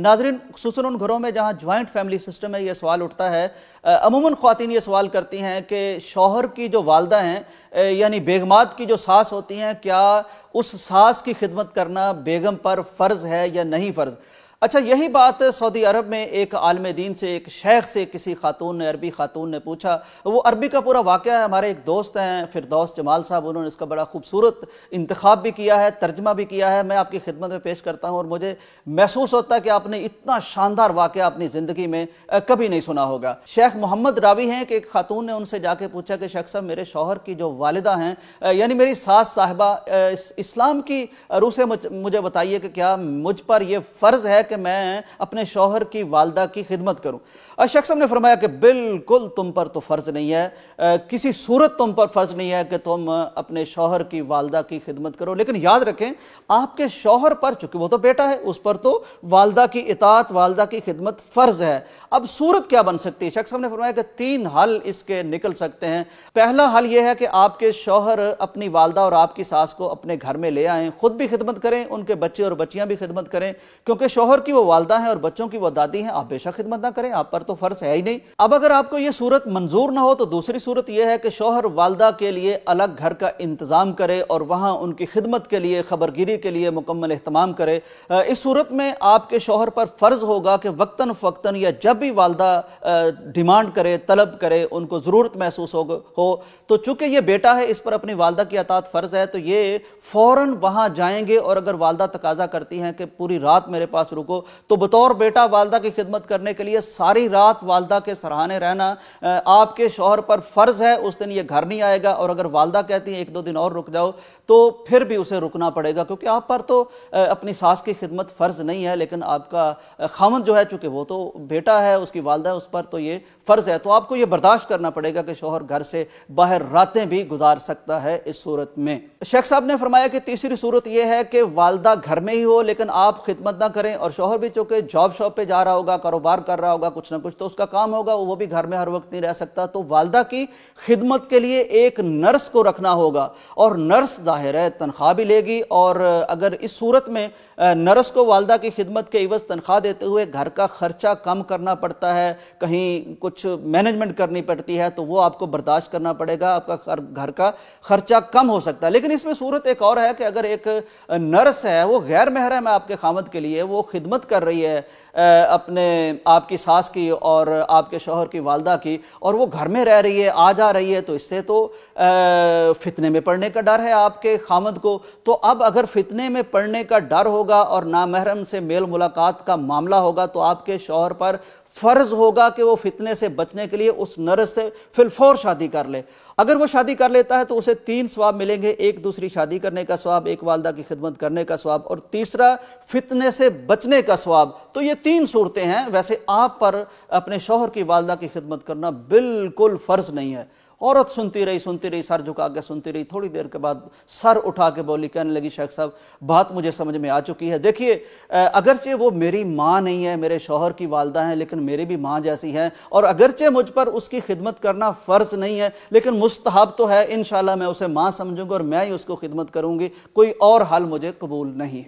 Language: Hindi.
नाजरीन खूस उन घरों में जहाँ ज्वाइंट फैमिली सिस्टम है ये सवाल उठता है अमूमन ख़वान ये सवाल करती हैं कि शोहर की जो वालदा हैं यानी बेगमात की जो सास होती हैं क्या उस सास की खिदमत करना बेगम पर फ़र्ज़ है या नहीं फ़र्ज़ अच्छा यही बात सऊदी अरब में एक आलम दीन से एक शेख से किसी खातून ने अरबी खातून ने पूछा वो अरबी का पूरा वाक़ है हमारे एक दोस्त हैं फिर दोस्त जमाल साहब उन्होंने इसका बड़ा खूबसूरत इंतखब भी किया है तर्जमा भी किया है मैं आपकी खिदमत में पेश करता हूँ और मुझे महसूस होता है कि आपने इतना शानदार वाक़ अपनी ज़िंदगी में कभी नहीं सुना होगा शेख मोहम्मद रावी हैं कि एक खातून ने उनसे जाके पूछा कि शेख साहब मेरे शोहर की जो वालदा हैं यानी मेरी सास साहिबा इस्लाम की रूह से मुझे बताइए कि क्या मुझ पर यह फ़र्ज़ है कि कि मैं अपने शौहर की वालदा की खिदमत करूं और शख्स ने फरमाया कि बिल्कुल तुम पर तो फ़र्ज़ नहीं है आ, किसी सूरत तुम पर फ़र्ज़ नहीं है कि तुम अपने शौहर की वालदा की खिदमत करो लेकिन याद रखें आपके शौहर पर चूंकि वो तो बेटा है उस पर तो वालदा की इतात वालदा की खिदमत फ़र्ज़ है अब सूरत क्या बन सकती है शख्स ने फरमाया कि तीन हल इसके निकल सकते हैं पहला हल यह है कि आपके शौहर अपनी वालदा और आपकी सास को अपने घर में ले आए खुद भी खिदमत करें उनके बच्चे और बच्चियां भी खिदमत करें क्योंकि शोहर शोहर की वो वालदा है और बच्चों की वो दादी है आप बेशक खिदमत ना करें आप पर तो फर्ज है ही नहीं अब अगर आपको ये सूरत मंजूर ना हो तो दूसरी सूरत यह है कि शोहर वालदा के लिए अलग घर का इंतजाम करे और वहां उनकी खिदमत के लिए खबरगिरी के लिए मुकम्मल अहतमाम करे इस सूरत में आपके शोहर पर फर्ज होगा कि वक्ता फ़क्ता या जब भी वालदा डिमांड करे तलब करे उनको ज़रूरत महसूस हो हो तो चूंकि ये बेटा है इस पर अपनी वालदा की अतात फ़र्ज है तो ये फौरन वहां जाएंगे और अगर वालदा तकाजा करती हैं कि पूरी रात मेरे पास रुक को तो बतौर बेटा वालदा की खिदमत करने के लिए सारी रात वालदा के सराहने रहना आपके शोहर पर फ़र्ज है उस दिन ये घर नहीं आएगा और अगर वालदा कहती है एक दो दिन और रुक जाओ तो फिर भी उसे रुकना पड़ेगा क्योंकि आप पर तो अपनी सास की खिदमत फ़र्ज नहीं है लेकिन आपका खामन जो है चूंकि वो तो बेटा है उसकी वालदा है उस पर तो ये फ़र्ज़ है तो आपको ये बर्दाश्त करना पड़ेगा कि शोहर घर से बाहर रातें भी गुजार सकता है इस सूरत में शेख साहब ने फरमाया कि तीसरी सूरत यह है कि वालदा घर में ही हो लेकिन आप खिदमत ना करें और शोहर भी चूंकि जॉब शॉप पे जा रहा होगा कारोबार कर रहा होगा कुछ ना कुछ तो उसका काम होगा वो भी घर में हर वक्त नहीं रह सकता तो वालदा की खिदमत के लिए एक नर्स को रखना होगा और नर्स ज़ाहिर है तनख्वाह भी लेगी और अगर इस सूरत में नर्स को वालदा की खिदमत के इवज तनख्वाह देते हुए घर का खर्चा कम करना पड़ता है कहीं कुछ मैनेजमेंट करनी पड़ती है तो वो आपको बर्दाश्त करना पड़ेगा आपका घर का खर्चा कम हो सकता है लेकिन इसमें सूरत एक और है कि अगर एक नर्स है वो गैर महरम है आपके खामद के लिए वो खिदमत खिदमत कर रही है अपने आपकी सास की और आपके शोहर की वालदा की और वो घर में रह रही है आ जा रही है तो इससे तो फितने में पड़ने का डर है आपके खामद को तो अब अगर फितने में पड़ने का डर होगा और नामहरम से मेल मुलाकात का मामला होगा तो आपके शोहर पर फ़र्ज होगा कि वो फितने से बचने के लिए उस नर से फिलफौर शादी कर ले अगर वो शादी कर लेता है तो उसे तीन स्वाब मिलेंगे एक दूसरी शादी करने का स्वाब एक वालदा की खिदमत करने का स्वाब और तीसरा फितने से बचने का स्वाब तो ये तीन सूरतें हैं वैसे आप पर अपने शोहर की वालदा की खिदमत करना बिल्कुल फ़र्ज नहीं है औरत सुनती रही सुनती रही सर झुका के सुनती रही थोड़ी देर के बाद सर उठा के बोली कहने लगी शेख साहब बात मुझे समझ में आ चुकी है देखिए अगरचे वो मेरी माँ नहीं है मेरे शोहर की वालदा हैं लेकिन मेरी भी माँ जैसी है और अगरचे मुझ पर उसकी खिदमत करना फ़र्ज़ नहीं है लेकिन मुस्तहब तो है इन मैं उसे माँ समझूंगी और मैं ही उसको खिदमत करूँगी कोई और हल मुझे कबूल नहीं है